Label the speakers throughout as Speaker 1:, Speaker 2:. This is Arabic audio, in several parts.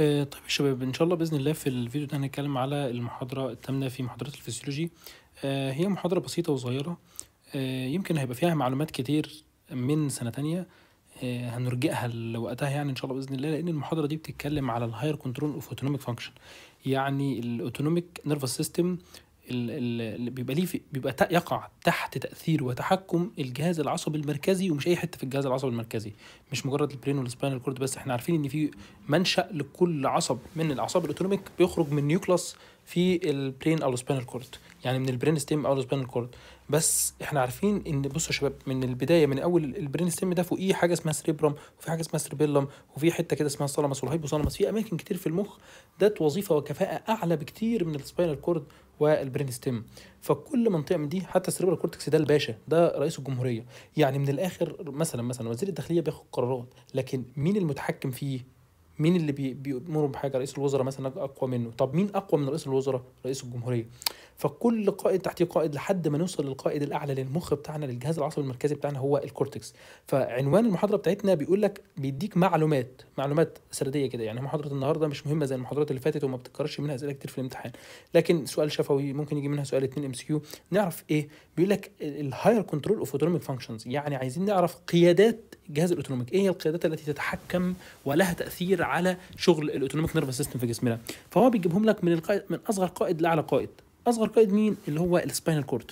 Speaker 1: آه طيب يا شباب ان شاء الله باذن الله في الفيديو ده هنتكلم على المحاضره الثامنه في محاضرات الفسيولوجي آه هي محاضره بسيطه وصغيره آه يمكن هيبقى فيها معلومات كتير من سنه تانية آه، هنرجئها لوقتها يعني ان شاء الله باذن الله لان المحاضره دي بتتكلم على الهاير كنترول اوف اوتونوميك فانكشن يعني الاوتونوميك نيرفس سيستم اللي بيبقى ليه بيبقى يقع تحت تاثير وتحكم الجهاز العصبي المركزي ومش اي حته في الجهاز العصبي المركزي مش مجرد البرين والسباينال كورد بس احنا عارفين ان في منشا لكل عصب من الاعصاب الاوتونوميك بيخرج من نيوكلاس في البرين او السباينال كورد يعني من البرين ستيم او السباينال كورد بس احنا عارفين ان بصوا يا شباب من البدايه من اول البرين ستيم ده فوقيه حاجه اسمها سريبرم وفي حاجه اسمها سريبيلم وفي حته كده اسمها الثالاموس والهايبوثالاموس في اماكن كتير في المخ ده وظيفه وكفاءه اعلى بكتير من السباينال كورد والبرين ستيم فكل منطقه من دي حتى السيربرال كورتكس ده الباشا ده رئيس الجمهوريه يعني من الاخر مثلا مثلا وزير الداخليه بياخد قرارات لكن مين المتحكم فيه مين اللي بي بحاجه رئيس الوزراء مثلا اقوى منه طب مين اقوى من رئيس الوزراء رئيس الجمهوريه فكل قائد تحتيه قائد لحد ما نوصل للقائد الاعلى للمخ بتاعنا للجهاز العصبي المركزي بتاعنا هو الكورتكس فعنوان المحاضره بتاعتنا بيقول لك بيديك معلومات معلومات سرديه كده يعني محاضره النهارده مش مهمه زي المحاضرات اللي فاتت وما بتتكررش منها اسئله كتير في الامتحان لكن سؤال شفوي ممكن يجي منها سؤال 2 ام سي كيو نعرف ايه بيقول لك الهاير كنترول اوف اوتونوميك فانكشنز يعني عايزين نعرف قيادات الجهاز الاوتونوميك ايه هي القيادات التي تتحكم ولها تاثير على شغل الاوتونوميك نيرفس سيستم في جسمنا فهو بيجيبهم لك من القائد من اصغر قائد لاعلى قائد اصغر قائد مين اللي هو السباينال كورد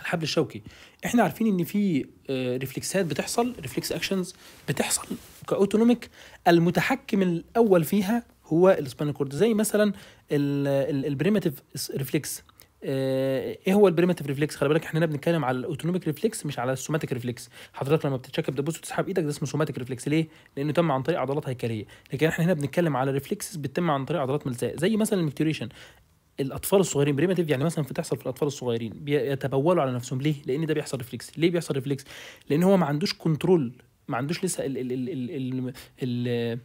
Speaker 1: الحبل الشوكي احنا عارفين ان في آه، ريفلكسات بتحصل ريفلكس اكشنز بتحصل كاوتونوميك المتحكم الاول فيها هو السباينال كورد زي مثلا البريماتيف ريفلكس آه، ايه هو البريمتيف ريفلكس خلي بالك احنا هنا بنتكلم على الاوتونوميك ريفلكس مش على السوماتيك ريفلكس حضرتك لما بتتشكب تبص وتسحب ايدك ده اسمه سوماتيك ريفلكس ليه لانه تم عن طريق عضلات هيكليه لكن احنا هنا بنتكلم على ريفلكس بتتم عن طريق عضلات ملساء زي مثلا المكتوريشن الاطفال الصغيرين بريمتيف يعني مثلا بتحصل في الاطفال الصغيرين بيتبولوا على نفسهم ليه لان ده بيحصل ريفلكس ليه بيحصل ريفلكس لان هو ما عندوش كنترول ما عندوش لسه ال ال ال ال ال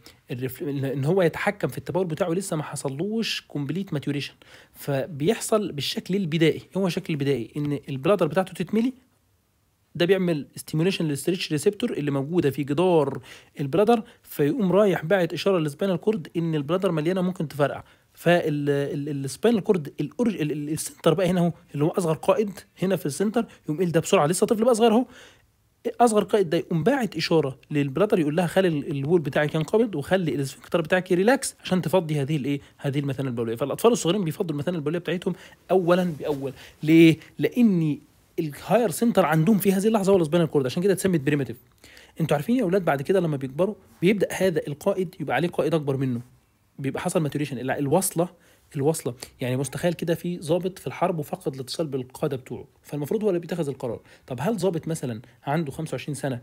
Speaker 1: ال ان هو يتحكم في التبول بتاعه لسه ما حصلوش كومبليت ماتوريشن فبيحصل بالشكل البدائي هو شكل البدائي ان البلادر بتاعته تتملي ده بيعمل ستيموليشن للستريتش ريسبتور اللي موجوده في جدار البلادر فيقوم رايح باعت اشاره للسبينال كورد ان البلادر مليانه ممكن تفرقع فالسبينال كورد السنتر بقى هنا اهو اللي هو اصغر قائد هنا في السنتر يقوم ده بسرعه لسه طفل بقى صغير اهو اصغر قائد ده يقوم باعت اشاره للبرادر يقول لها خلي الول بتاعك ينقبض وخلي الاسفنكتر بتاعك ريلاكس عشان تفضي هذه الايه هذه المثانه البوليه فالاطفال الصغيرين بيفضوا المثانه البوليه بتاعتهم اولا باول ليه لان الهاير سنتر عندهم في هذه اللحظه هو الاسبينال كورد عشان كده اتسمت بريمتيف انتوا عارفين يا اولاد بعد كده لما بيكبروا بيبدا هذا القائد يبقى عليه قائد اكبر منه بيبقى حصل ماتوريشن الوصله الوصله يعني مستخيل كده في ضابط في الحرب وفقد الاتصال بالقاده بتوعه فالمفروض هو اللي بيتخذ القرار طب هل ضابط مثلا عنده 25 سنه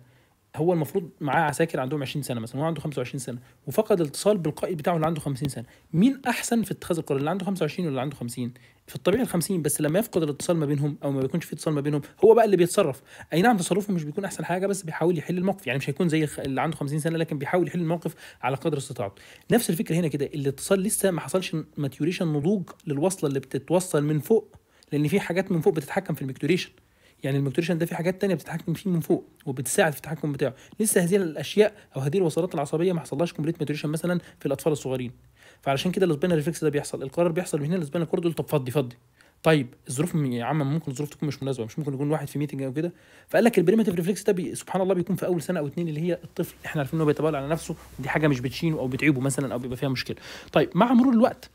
Speaker 1: هو المفروض معاه عساكر عندهم 20 سنه مثلا هو عنده 25 سنه وفقد الاتصال بالقائد بتاعه اللي عنده 50 سنه مين احسن في اتخاذ القرار اللي عنده 25 ولا اللي عنده 50 في الطبيعي ال 50 بس لما يفقد الاتصال ما بينهم او ما بيكونش في اتصال ما بينهم هو بقى اللي بيتصرف اي نعم تصرفه مش بيكون احسن حاجه بس بيحاول يحل الموقف يعني مش هيكون زي اللي عنده 50 سنه لكن بيحاول يحل الموقف على قدر استطاعته نفس الفكره هنا كده الاتصال لسه ما حصلش ماتيوريشن نضوج للوصله اللي بتتوصل من فوق لان في حاجات من فوق بتتحكم في الميكتوريشن يعني المكتوريشن ده في حاجات تانية بتتحكم فيه من فوق وبتساعد في التحكم بتاعه لسه هذه الاشياء او هذه الوصلات العصبيه ما حصلهاش كومبليت ماتوريشن مثلا في الاطفال الصغيرين فعلشان كده الاسبانال ريفلكس ده بيحصل القرار بيحصل من هنا الاسبانال كورد طب فضي فضي طيب الظروف يا عم ممكن الظروف تكون مش مناسبه مش ممكن يكون واحد في ميتنج او كده فقال لك البريمتيف ريفلكس ده سبحان الله بيكون في اول سنه او اتنين اللي هي الطفل احنا عارفين ان هو بيتبال على نفسه ودي حاجه مش بتشينه او بتعيبه مثلا او بيبقى فيها مشكله طيب مع مرور الوقت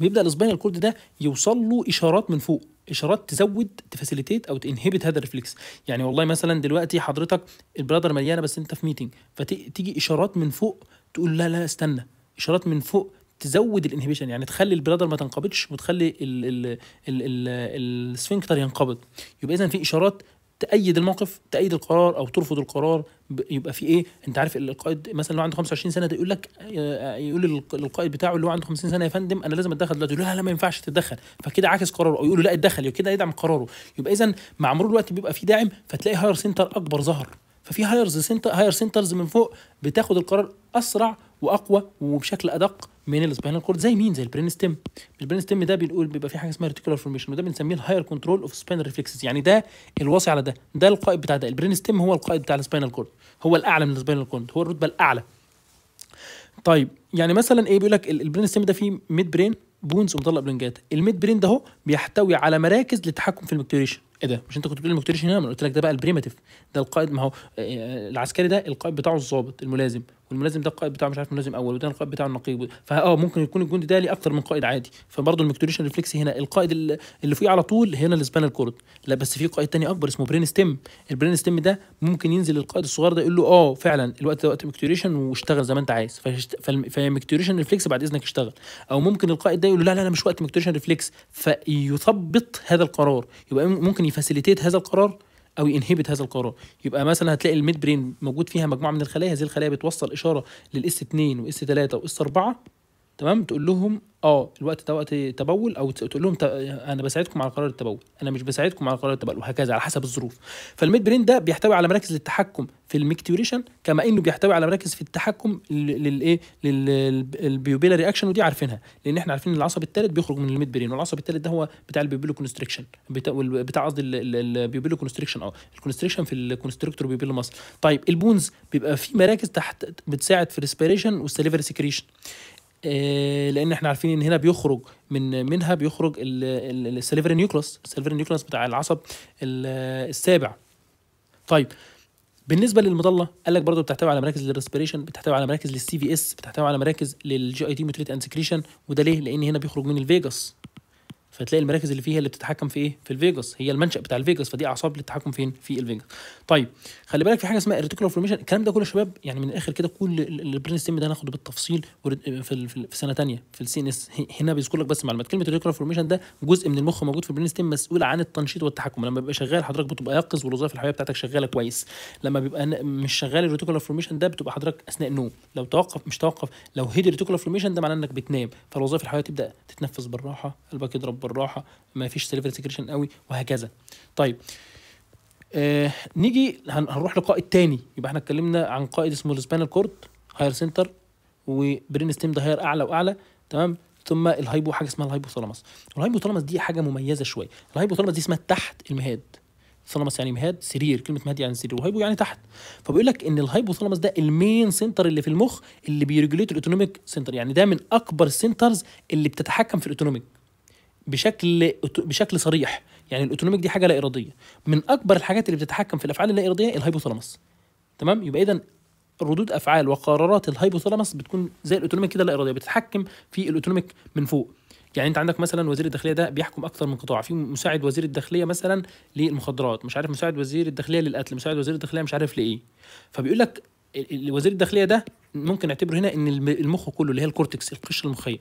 Speaker 1: بيبدا الاسبانيال كورد ده يوصل له اشارات من فوق اشارات تزود تفاسيليتيت او تنهبت هذا الريفلكس يعني والله مثلا دلوقتي حضرتك البرادر مليانه بس انت في ميتنج فتيجي اشارات من فوق تقول لا لا استنى اشارات من فوق تزود الانهبيشن يعني تخلي البرادر ما تنقبضش وتخلي السفنكتر ينقبض يبقى اذا في اشارات تأيد الموقف تأيد القرار أو ترفض القرار يبقى في إيه أنت عارف القائد مثلا لو عنده 25 سنة ده يقول لك آه، آه، يقول للقائد بتاعه اللي هو عنده 50 سنة يا فندم أنا لازم أتدخل دلوقتي يقول لا لا ما ينفعش تتدخل فكده عاكس قراره أو يقول له لا اتدخل كده يدعم قراره يبقى إذا مع مرور الوقت بيبقى في داعم فتلاقي هاير سنتر أكبر ظهر ففي هايرز سنتر هاير سنترز من فوق بتاخد القرار اسرع واقوى وبشكل ادق من السباينال كورد زي مين زي البرين ستيم البرين ستيم ده بنقول بيبقى في حاجه اسمها ريتيكولار فورميشن وده بنسميه الهاير كنترول اوف سباينال ريفلكسز يعني ده الواصي على ده ده القائد بتاع ده البرين ستيم هو القائد بتاع السباينال كورد هو الاعلى من السباينال كورد هو الرتبه الاعلى طيب يعني مثلا ايه بيقول لك البرين ستيم ده فيه ميد برين بونز ومطلع بلنجات الميد برين ده اهو بيحتوي على مراكز للتحكم في المكتوريشن ايه ده مش انت كنت بتقول المكتوريشن هنا انا قلت لك ده بقى البريماتيف ده القائد ما هو آه، آه، العسكري ده القائد بتاعه الظابط الملازم والملازم ده القائد بتاعه مش عارف ملازم اول وده القائد بتاعه النقيب فاه آه، ممكن يكون الجندي ده ليه اكتر من قائد عادي فبرضه المكتوريشن ريفلكس هنا القائد اللي فوقيه على طول هنا السبانال كورد لا بس في قائد تاني اكبر اسمه برين ستيم البرين ستيم ده ممكن ينزل القائد الصغير ده يقول له اه فعلا الوقت ده وقت مكتوريشن واشتغل زي ما انت عايز فالمكتوريشن ريفلكس بعد اذنك اشتغل او ممكن القائد ده يقول له لا لا لا مش وقت مكتوريشن ريفلكس فيثبط هذا القرار يبقى ممكن يفاسيليتيت هذا القرار او ينهبت هذا القرار يبقى مثلا هتلاقي الميد برين موجود فيها مجموعه من الخلايا هذه الخلايا بتوصل اشاره للاس 2 واس 3 واس 4 تمام تقول لهم اه الوقت ده وقت تبول او تقول لهم انا بساعدكم على قرار التبول انا مش بساعدكم على قرار التبول وهكذا على حسب الظروف فالميد برين ده بيحتوي على مراكز للتحكم في الميكتوريشن كما انه بيحتوي على مراكز في التحكم للايه للبيوبيلا رياكشن ودي عارفينها لان احنا عارفين ان العصب الثالث بيخرج من الميد برين والعصب الثالث ده هو بتاع البيوبيلو كونستريكشن بتاع قصدي البيوبيلو كونستريكشن اه الكونستريكشن في الكونستريكتور بيوبيلو ماسل طيب البونز بيبقى في مراكز تحت بتساعد في الريسبيريشن والسليفري سكريشن آه، لان احنا عارفين ان هنا بيخرج من منها بيخرج السليفري نيوكلاس السليفري نيوكلس بتاع العصب السابع طيب بالنسبه للمظله قال لك برضه بتحتوي على مراكز للريسبيريشن بتحتوي على مراكز للسي في اس بتحتوي على مراكز للجي اي تي موتريت اند سكريشن وده ليه لان هنا بيخرج من الفيجاس فتلاقي المراكز اللي فيها اللي بتتحكم في ايه في الفيجاس هي المنشا بتاع الفيجاس فدي اعصاب للتحكم فين في الفيجاس طيب خلي بالك في حاجه اسمها الريتيكولار فورميشن الكلام ده كله يا شباب يعني من الاخر كده كل البرين ستيم ده هناخده بالتفصيل في في سنه ثانيه في السي ان اس هنا بيذكر لك بس معلومات كلمه الريتيكولار فورميشن ده جزء من المخ موجود في البرين ستيم مسؤول عن التنشيط والتحكم لما بيبقى شغال حضرتك بتبقى يقظ والوظائف الحيويه بتاعتك شغاله كويس لما بيبقى مش شغال الريتيكولار فورميشن ده بتبقى حضرتك اثناء النوم لو توقف مش توقف لو هدي الريتيكولار فورميشن ده معناه انك بتنام فالوظائف الحيويه تبدا تتنفس بالراحه قلبك يضرب بالراحه ما فيش سيلف سكريشن قوي وهكذا طيب آه نيجي هنروح لقائد الثاني يبقى احنا اتكلمنا عن قائد اسمه السبانال كورد هاير سنتر وبرين ستيم ده هاير اعلى واعلى تمام ثم الهايبو حاجه اسمها الهايبو الهايبوثالاموس دي حاجه مميزه شويه الهايبوثالاموس دي اسمها تحت المهاد ثالاموس يعني مهاد سرير كلمه مهاد يعني سرير وهايبو يعني تحت فبيقول لك ان الهايبوثالاموس ده المين سنتر اللي في المخ اللي بيرجليت الاوتونوميك سنتر يعني ده من اكبر السنترز اللي بتتحكم في الاوتونوميك بشكل بشكل صريح يعني الاوتونوميك دي حاجه لا اراديه من اكبر الحاجات اللي بتتحكم في الافعال اللا اراديه الهايبوثالامس تمام يبقى اذا ردود افعال وقرارات الهايبوثالامس بتكون زي الاوتونوميك كده لا اراديه بتتحكم في الاوتونوميك من فوق يعني انت عندك مثلا وزير الداخليه ده بيحكم اكثر من قطاع في مساعد وزير الداخليه مثلا للمخدرات مش عارف مساعد وزير الداخليه للقتل مساعد وزير الداخليه مش عارف لايه فبيقول لك وزير الداخليه ده ممكن نعتبره هنا ان المخ كله اللي هي الكورتكس القشره المخيه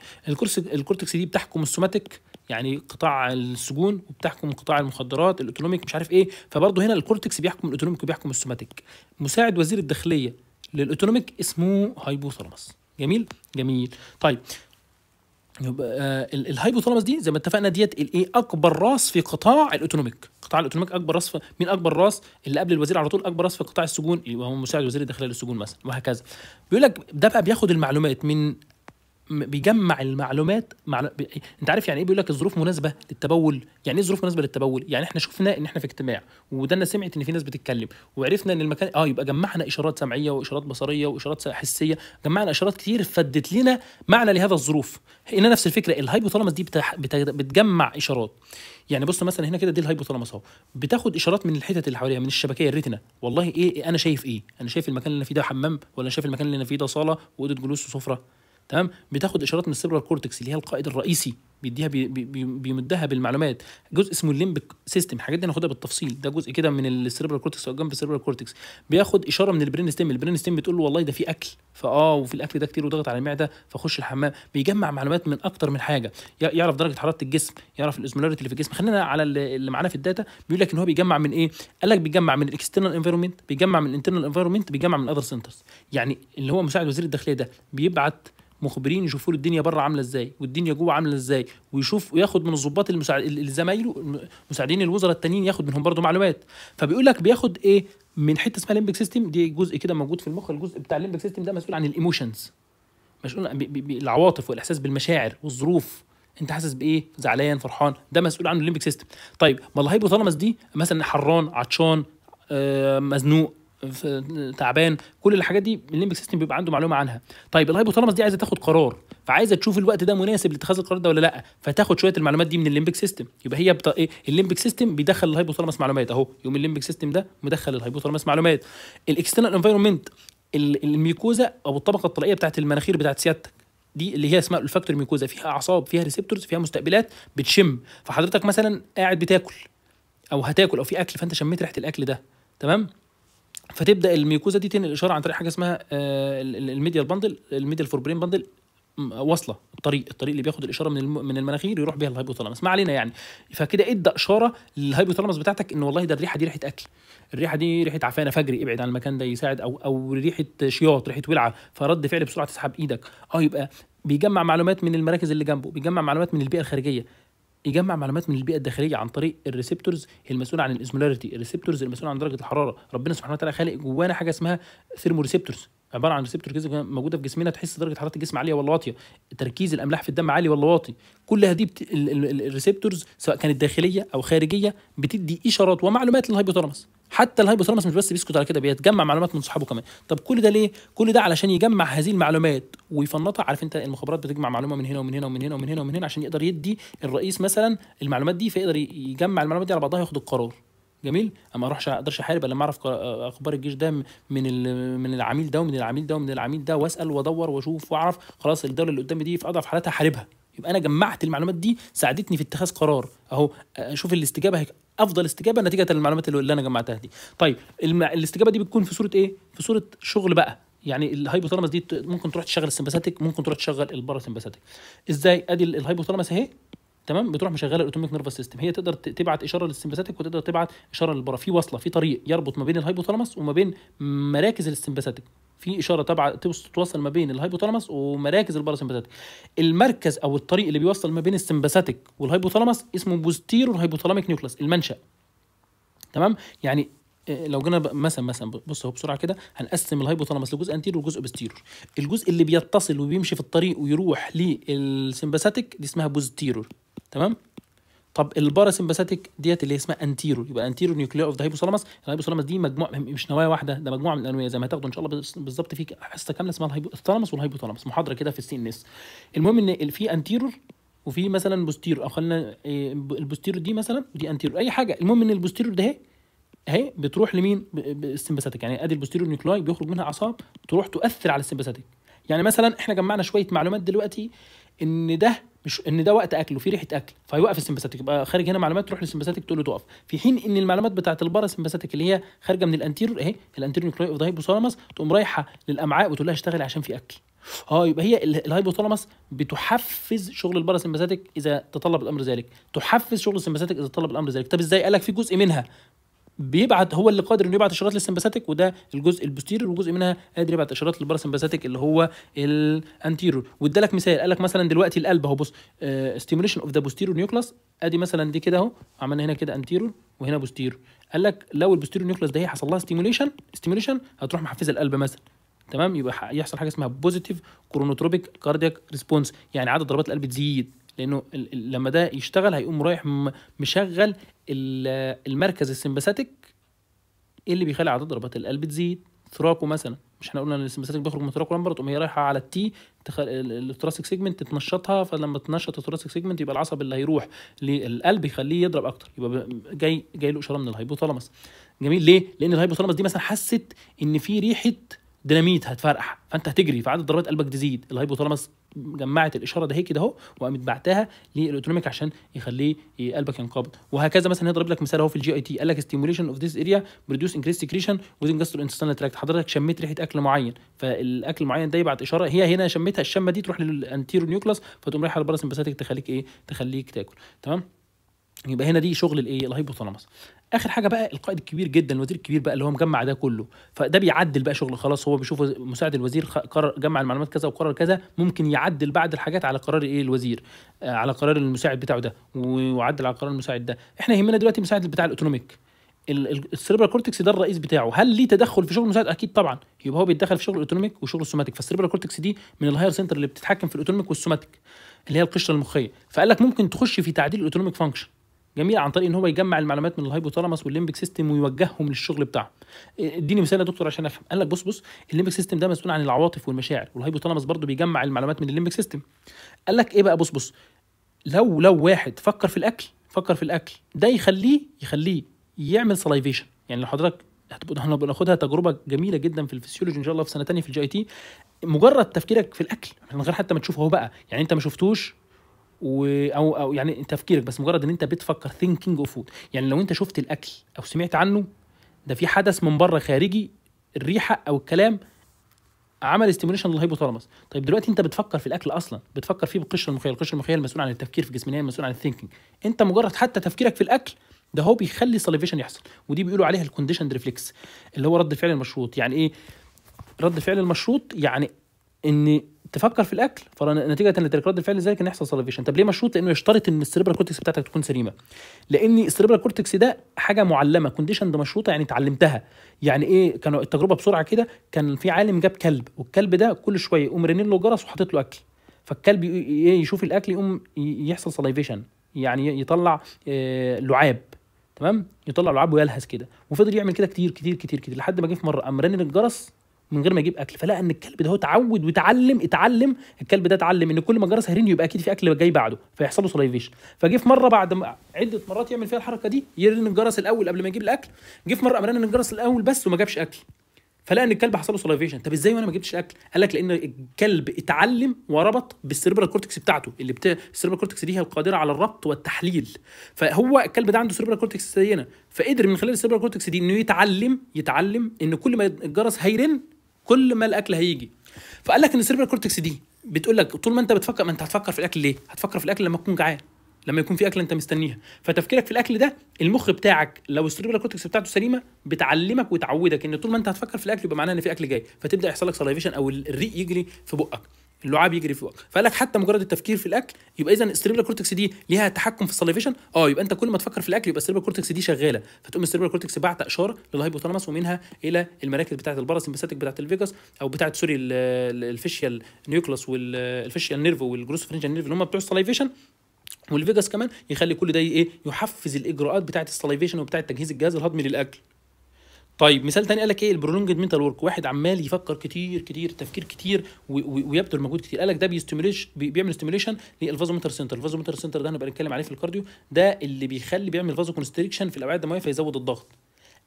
Speaker 1: الكورتكس دي بتحكم السوماتيك يعني قطاع السجون وبتحكم قطاع المخدرات الاوتونوميك مش عارف ايه فبرضه هنا الكورتكس بيحكم الاوتونوميك وبيحكم السوماتيك مساعد وزير الداخليه للاوتونوميك اسمه هايبوثالاموس جميل جميل طيب يبقى آه، الهايبوثالاموس دي زي ما اتفقنا ديت الايه اكبر راس في قطاع الاوتونوميك قطاع الاوتونوميك اكبر راس من مين اكبر راس اللي قبل الوزير على طول اكبر راس في قطاع السجون يبقى هو مساعد وزير الداخليه للسجون مثلا وهكذا بيقول لك ده بقى بياخد المعلومات من بيجمع المعلومات مع... بي... انت عارف يعني ايه بيقول لك الظروف مناسبه للتبول يعني ايه ظروف مناسبه للتبول يعني احنا شفنا ان احنا في اجتماع ودنا سمعت ان في ناس بتتكلم وعرفنا ان المكان اه يبقى جمعنا اشارات سمعيه واشارات بصريه واشارات حسيه جمعنا اشارات كتير فدت لنا معنى لهذا الظروف هنا نفس الفكره الهايبوثالامس دي بتح... بت... بتجمع اشارات يعني بص مثلا هنا كده دي الهايبوثالامس اهو بتاخد اشارات من الحتت اللي حواليها من الشبكيه الريتنا والله إيه،, ايه انا شايف ايه انا شايف المكان اللي انا فيه ده حمام ولا شايف المكان اللي انا فيه ده صاله واوضه جلوس وسفره تمام بتاخد اشارات من السيرفر كورتكس اللي هي القائد الرئيسي بيديها بي بي بيمدها بالمعلومات جزء اسمه الليمبك سيستم الحاجات دي ناخدها بالتفصيل ده جزء كده من السيربرال كورتكس او جنب السيربرال كورتكس بياخد اشاره من البرين ستيم البرين ستيم بتقول له والله ده في اكل فاه وفي الاكل ده كتير وضغط على المعده فخش الحمام بيجمع معلومات من اكتر من حاجه يعرف درجه حراره الجسم يعرف الاوزمولاريتي اللي في الجسم خلينا على اللي معانا في الداتا بيقول لك ان هو بيجمع من ايه قال لك بيجمع من الاكسترنال انفيرومنت بيجمع من الانترنال انفيرومنت بيجمع من اذر سنترز يعني اللي هو مساعد وزير الداخليه ده بيبعت مخبرين يشوفوا له الدنيا بره عامله ازاي والدنيا جوه عامله ازاي ويشوف وياخد من الظباط المساعد زمايله مساعدين الوزراء التانيين ياخد منهم برضه معلومات فبيقول لك بياخد ايه من حته اسمها ليمبك سيستم دي جزء كده موجود في المخ الجزء بتاع الليمبك سيستم ده مسؤول عن الايموشنز مسؤول عن العواطف والاحساس بالمشاعر والظروف انت حاسس بايه زعلان فرحان ده مسؤول عنه الليمبك سيستم طيب ما الهايبوثالامس دي مثلا حران عطشان آه، مزنوق تعبان كل الحاجات دي الليمبك سيستم بيبقى عنده معلومه عنها طيب الهايبوثالامس دي عايزه تاخد قرار فعايزه تشوف الوقت ده مناسب لاتخاذ القرار ده ولا لا فتاخد شويه المعلومات دي من الليمبك سيستم يبقى هي بتا... ايه الليمبك سيستم بيدخل الهايبوثالامس معلومات اهو يقوم الليمبك سيستم ده مدخل الهايبوثالامس معلومات الاكسترنال انفايرمنت الميكوزا او الطبقه الطلقيه بتاعت المناخير بتاعت سيادتك دي اللي هي اسمها الفاكتور ميكوزا فيها اعصاب فيها ريسبتورز فيها مستقبلات بتشم فحضرتك مثلا قاعد بتاكل او هتاكل او في اكل فانت شميت ريحه الاكل ده تمام فتبدا الميوكوزا دي تنقل الاشاره عن طريق حاجه اسمها بندل آه، الميديا فور برين بندل واصله الطريق الطريق اللي بياخد الاشاره من من المناخير يروح بيها للهايبوثالامس ما علينا يعني فكده ادى اشاره للهايبوثالامس بتاعتك ان والله ده الريحه دي ريحه اكل الريحه دي ريحه عفانه فجري ابعد عن المكان ده يساعد او او ريحه شياط ريحه ولعه فرد فعل بسرعه تسحب ايدك اه يبقى بيجمع معلومات من المراكز اللي جنبه بيجمع معلومات من البيئه الخارجيه يجمع معلومات من البيئه الداخليه عن طريق الريسبتورز هي المسؤوله عن الاسمولاريتي الريسبتورز المسؤوله عن درجه الحراره ربنا سبحانه وتعالى خالق جوانا حاجه اسمها ثيرمو ريسبتورز عباره عن ريسبتور كده موجوده في جسمنا تحس درجه حراره الجسم عاليه ولا واطيه تركيز الاملاح في الدم عالي ولا واطي كل هذه بت... الريسبتورز سواء كانت داخليه او خارجيه بتدي اشارات ومعلومات للهايبوثالامس حتى الهايبوثالامس مش بس بيسكت على كده بيتجمع معلومات من صحابه كمان طب كل ده ليه كل ده علشان يجمع هذه المعلومات ويفنطها عارف انت المخابرات بتجمع معلومه من هنا ومن هنا ومن هنا ومن هنا ومن هنا عشان يقدر يدي الرئيس مثلا المعلومات دي فيقدر يجمع المعلومات دي على بعضها ياخد القرار جميل اما اروحش اقدرش احارب الا لما اعرف اخبار الجيش ده من من العميل ده ومن العميل ده ومن العميل ده واسال وادور واشوف واعرف خلاص الدوله اللي قدامي دي في اضعف حالاتها حاربها يبقى انا جمعت المعلومات دي ساعدتني في اتخاذ قرار اهو اشوف الاستجابه هيك افضل استجابه نتيجه المعلومات اللي انا جمعتها دي طيب الاستجابه دي بتكون في صوره ايه في صوره شغل بقى يعني الهايبوثالامس دي ممكن تروح تشغل السمباثيك ممكن تروح تشغل الباراسمباثيك ازاي ادي الهايبوثالامس اهي تمام بتروح مشغله الاوتوميك نيرفس سيستم هي تقدر تبعت اشاره للسمباثيك وتقدر تبعت اشاره للبرا في وصله في طريق يربط ما بين الهايبوثالامس وما بين مراكز السمباثيك في اشاره تبع توصل ما بين الهايبوثالاموس ومراكز الباراسمباتيك المركز او الطريق اللي بيوصل ما بين السمباثيك والهايبوثالاموس اسمه بوستيرور هايبوثالاميك نيوكلاس المنشا تمام يعني آه، لو جينا مثلا مثلا بص هو بسرعه كده هنقسم الهايبوثالاموس لجزء انتيريور وجزء بوستيرور الجزء اللي بيتصل وبيمشي في الطريق ويروح للسمباثيك دي اسمها بوستيرور تمام طب الباراسمباثيك ديت اللي اسمها انتيرو يبقى انتيرو نيوكليو اوف ذا هايبوثالامس الهايبوثالامس دي مجموعه مش نوايا واحده ده مجموعه من الانواع زي ما هتاخدوا ان شاء الله بالظبط في حصه كامله اسمها الثالامس والهايبوثالامس محاضره كده في السي ان اس المهم ان في انتيرور وفي مثلا بوستيرو او خلينا إيه، البوستيرو دي مثلا ودي انتيرو اي حاجه المهم ان البوستيرو ده اهي اهي بتروح لمين السمباثيك يعني ادي البوستيرو نيوكلاي بيخرج منها اعصاب تروح تؤثر على السمباثيك يعني مثلا احنا جمعنا شويه معلومات دلوقتي ان ده مش ان ده وقت اكل وفي ريحه اكل فيوقف السمباثيك يبقى خارج هنا معلومات تروح للسمباثيك تقول له تقف في حين ان المعلومات بتاعه البارا سمباثيك اللي هي خارجه من الانتيرور اهي الانتيرور نيوكلاي اوف ذا هايبوثالامس تقوم رايحه للامعاء وتقول لها اشتغل عشان في اكل اه يبقى هي الهايبوثالامس بتحفز شغل البارا سمباثيك اذا تطلب الامر ذلك تحفز شغل السمباثيك اذا تطلب الامر ذلك طب ازاي قال لك في جزء منها بيبعت هو اللي قادر انه يبعت اشارات للسمباثيك وده الجزء البوستيريور وجزء منها قادر يبعت اشارات للباراسمباثيك اللي هو الانتيريور وادالك مثال قال لك مثلا دلوقتي القلب اهو بص ستيموليشن اوف ذا بوستيريور نيوكلاس ادي مثلا دي كده اهو عملنا هنا كده انتيريور وهنا بوستيريور قال لك لو البوستيريور نيوكلاس ده هي حصل لها ستيموليشن ستيموليشن هتروح محفزه القلب مثلا تمام يبقى يحصل حاجه اسمها بوزيتيف كرونوتروبيك كاردياك ريسبونس يعني عدد ضربات القلب تزيد لانه لما ده يشتغل هيقوم رايح مشغل المركز السمباثيك اللي بيخلي عدد ضربات القلب تزيد ثراكو مثلا مش احنا قلنا ان السمباثيك بيخرج من ثراكو لمبر تقوم هي رايحه على التي التراسيك سيجمنت تنشطها فلما تنشط التراسيك سيجمنت يبقى العصب اللي هيروح للقلب يخليه يضرب اكتر يبقى جاي جاي له اشاره من الهايبوثالامس جميل ليه؟ لان الهايبوثالامس دي مثلا حست ان في ريحه ديناميت هتفرقع فانت هتجري فعدد ضربات قلبك تزيد الهايبوثالامس جمعت الاشاره ده كده اهو وقامت بعتها للاوتونوميك عشان يخليه قلبك ينقبض وهكذا مثلا هيضرب لك مثال اهو في الجي اي تي قال لك ستيموليشن اوف ذيس اريا بريدوس انكريس سكريشن وذين جاسترو انتستينال تراكت حضرتك شميت ريحه اكل معين فالاكل المعين ده يبعت اشاره هي هنا شميتها الشمه دي تروح للانتيرو نيوكلاس فتقوم رايحه للباراسمباثيك تخليك ايه تخليك تاكل تمام يبقى هنا دي شغل الايه الهايبوثالاموس اخر حاجه بقى القائد الكبير جدا الوزير الكبير بقى اللي هو مجمع ده كله فده بيعدل بقى شغل خلاص هو بيشوف مساعد الوزير قرر جمع المعلومات كذا وقرر كذا ممكن يعدل بعض الحاجات على قرار ايه الوزير آه، على قرار المساعد بتاعه ده وعدل على قرار المساعد ده احنا يهمنا دلوقتي مساعد بتاع الاوتونوميك السيربرال كورتكس ده الرئيس بتاعه هل ليه تدخل في شغل المساعد اكيد طبعا يبقى هو بيتدخل في شغل الاوتونوميك وشغل السوماتيك فالسيربرال كورتكس دي من الهاير سنتر اللي بتتحكم في الاوتونوميك والسوماتيك اللي هي القشره المخيه فقال لك ممكن تخش في تعديل الاوتونوميك فانكشن جميل عن طريق ان هو يجمع المعلومات من الهايبوثالاموس والليمبيك سيستم ويوجههم للشغل بتاعهم إيه، اديني مثال يا دكتور عشان افهم قال لك بص بص الليمبيك سيستم ده مسؤول عن العواطف والمشاعر والهايبوثالاموس برضه بيجمع المعلومات من الليمبيك سيستم قال لك ايه بقى بص بص لو لو واحد فكر في الاكل فكر في الاكل ده يخليه يخليه يعمل سلايفيشن يعني لو حضرتك هتبقى احنا بناخدها تجربه جميله جدا في الفسيولوجي ان شاء الله في سنه ثانيه في الجي اي تي مجرد تفكيرك في الاكل من غير حتى ما تشوفه هو بقى يعني انت ما شفتوش و أو, او يعني تفكيرك بس مجرد ان انت بتفكر ثينكينج اوف فود يعني لو انت شفت الاكل او سمعت عنه ده في حدث من بره خارجي الريحه او الكلام عمل استيميوليشن للهيبوثالاموس طيب دلوقتي انت بتفكر في الاكل اصلا بتفكر فيه بالقشره المخيه القشره المخيه المسؤول عن التفكير في جسمنا المسؤول عن الثينكينج انت مجرد حتى تفكيرك في الاكل ده هو بيخلي سليفيشن يحصل ودي بيقولوا عليها الكونديشن ريفلكس اللي هو رد الفعل المشروط يعني ايه رد الفعل المشروط يعني ان تفكر في الاكل فنتيجه رد الفعل لذلك ان يحصل سلفيشن طب ليه مشروط لانه يشترط ان السيربرال كورتكس بتاعتك تكون سليمه لان السيربرال كورتكس ده حاجه معلمه كونديشن ده مشروطه يعني اتعلمتها يعني ايه كانوا التجربه بسرعه كده كان في عالم جاب كلب والكلب ده كل شويه يقوم رنين له جرس وحاطط له اكل فالكلب يشوف الاكل يقوم يحصل سلفيشن يعني يطلع آه، لعاب تمام يطلع لعاب ويلهث كده وفضل يعمل كده كتير كتير كتير كتير لحد ما جه في مره قام رنن الجرس من غير ما يجيب اكل فلقى ان الكلب ده هو اتعود واتعلم اتعلم الكلب ده اتعلم ان كل ما جرس هرين يبقى اكيد في اكل جاي بعده فيحصل له سلايفيشن فجه في مره بعد ما عده مرات يعمل فيها الحركه دي يرن الجرس الاول قبل ما يجيب الاكل جه في مره قام رن الجرس الاول بس وما جابش اكل فلقى ان الكلب حصل له سلايفيشن طب ازاي وانا ما جبتش اكل قال لك لان الكلب اتعلم وربط بالسيربرال كورتكس بتاعته اللي بتا... السيربرال كورتكس دي هي القادره على الربط والتحليل فهو الكلب ده عنده سيربرال كورتكس زينا فقدر من خلال السيربرال كورتكس دي انه يتعلم يتعلم ان كل ما الجرس هيرن كل ما الاكل هيجي فقال لك ان السيربرال كورتكس دي بتقول لك طول ما انت بتفكر ما انت هتفكر في الاكل ليه هتفكر في الاكل لما تكون جعان لما يكون في اكل انت مستنيها فتفكيرك في الاكل ده المخ بتاعك لو السيربرال كورتكس بتاعته سليمه بتعلمك وتعودك ان طول ما انت هتفكر في الاكل يبقى معناه ان في اكل جاي فتبدا يحصل لك او الريق يجري في بقك اللعاب يجري في الوقت فقال لك حتى مجرد التفكير في الاكل يبقى اذا السريبلا كورتكس دي ليها تحكم في السليفيشن اه يبقى انت كل ما تفكر في الاكل يبقى السريبلا كورتكس دي شغاله فتقوم السريبلا كورتكس بعت اشاره للهايبوثالاموس ومنها الى المراكز بتاعه البارا سمباثيك بتاعه الفيجاس او بتاعه سوري الفيشيال نيوكلاس والفيشيال نيرف والجروس فرينجال نيرف اللي هم بتوع السليفيشن والفيجاس كمان يخلي كل ده ايه يحفز الاجراءات بتاعه السليفيشن وبتاعه تجهيز الجهاز الهضمي للاكل طيب مثال تاني قال لك ايه البرولونجد منتال ورك واحد عمال يفكر كتير كتير تفكير كتير ويبذل مجهود كتير قال لك ده بيستمريش بيعمل ستيميوليشن للفازوميتر سنتر الفازوميتر سنتر ده انا بنتكلم عليه في الكارديو ده اللي بيخلي بيعمل فازو كونستريكشن في الاوعيه الدمويه فيزود الضغط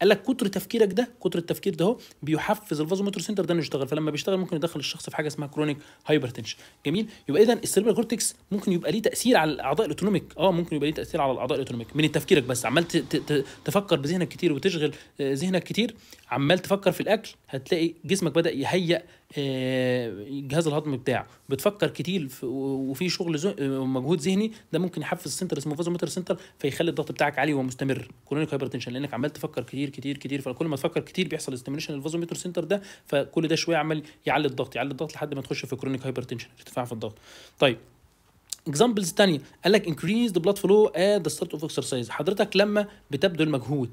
Speaker 1: قال لك كتر تفكيرك ده كتر التفكير ده بيحفز الفازوموتور سنتر ده انه يشتغل فلما بيشتغل ممكن يدخل الشخص في حاجه اسمها كرونيك هايبرتنشن جميل يبقى اذا السيربرال كورتكس ممكن يبقى ليه تاثير على الاعضاء الاوتونوميك اه ممكن يبقى ليه تاثير على الاعضاء الاوتونوميك من تفكيرك بس عمال تفكر بذهنك كتير وتشغل آه، ذهنك كتير عمال تفكر في الاكل هتلاقي جسمك بدا يهيئ الجهاز آه، الهضمي بتاعه بتفكر كتير وفي شغل آه، مجهود ذهني ده ممكن يحفز سنتر اسمه فازوميتر سنتر فيخلي الضغط بتاعك عالي ومستمر كرونيك هايبرتنشن لانك عمال تفكر كتير كتير كتير فكل ما تفكر كتير بيحصل ستيميوليشن للفازوميتر سنتر ده فكل ده شويه عمال يعلي الضغط يعلي الضغط لحد ما تخش في كرونيك هايبرتنشن ارتفاع في الضغط طيب اكزامبلز تانية قال لك انكريز ذا بلاد فلو ات ذا ستارت اوف اكسرسايز حضرتك لما بتبذل مجهود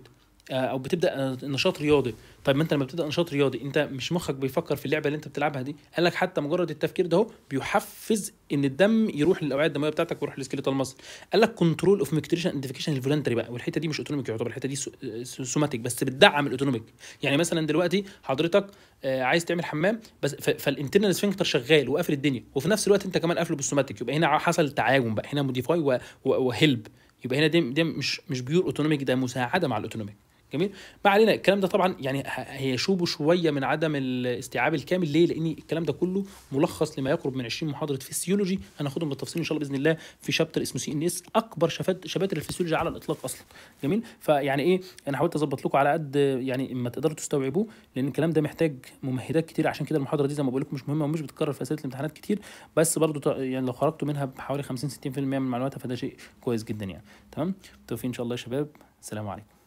Speaker 1: آه، او بتبدا نشاط رياضي طيب ما انت لما بتبدا نشاط رياضي انت مش مخك بيفكر في اللعبه اللي انت بتلعبها دي قال لك حتى مجرد التفكير ده بيحفز ان الدم يروح للاوعيه الدمويه بتاعتك ويروح لسكيلت المصل قال لك كنترول اوف ميكتريشن ايدنتيفيكيشن الفولنتري بقى والحته دي مش اوتونوميك يعتبر الحته دي سوماتيك آه، بس بتدعم الاوتونوميك يعني مثلا دلوقتي حضرتك آه، عايز تعمل حمام بس فالانترنال سفنكتر شغال وقافل الدنيا وفي نفس الوقت انت كمان قافله بالسوماتيك يبقى هنا حصل تعاون بقى هنا موديفاي وهيلب يبقى هنا دي مش مش بيور اوتونوميك ده مساعده مع الاوتونوميك جميل ما علينا الكلام ده طبعا يعني هيشوبه شويه من عدم الاستيعاب الكامل ليه لان الكلام ده كله ملخص لما يقرب من 20 محاضره فيسيولوجي هناخدهم بالتفصيل ان شاء الله باذن الله في شابتر اسمه سي ان اس اكبر شباتر الفسيولوجي على الاطلاق اصلا جميل فيعني ايه انا حاولت اظبط لكم على قد يعني ما تقدروا تستوعبوه لان الكلام ده محتاج ممهدات كتير عشان كده المحاضره دي زي ما بقول لكم مش مهمه ومش بتتكرر في اسئله الامتحانات كتير بس برضو يعني لو خرجتوا منها بحوالي 50 60% من معلوماتها فده شيء كويس جدا يعني تمام بالتوفيق ان شاء الله يا شباب السلام عليكم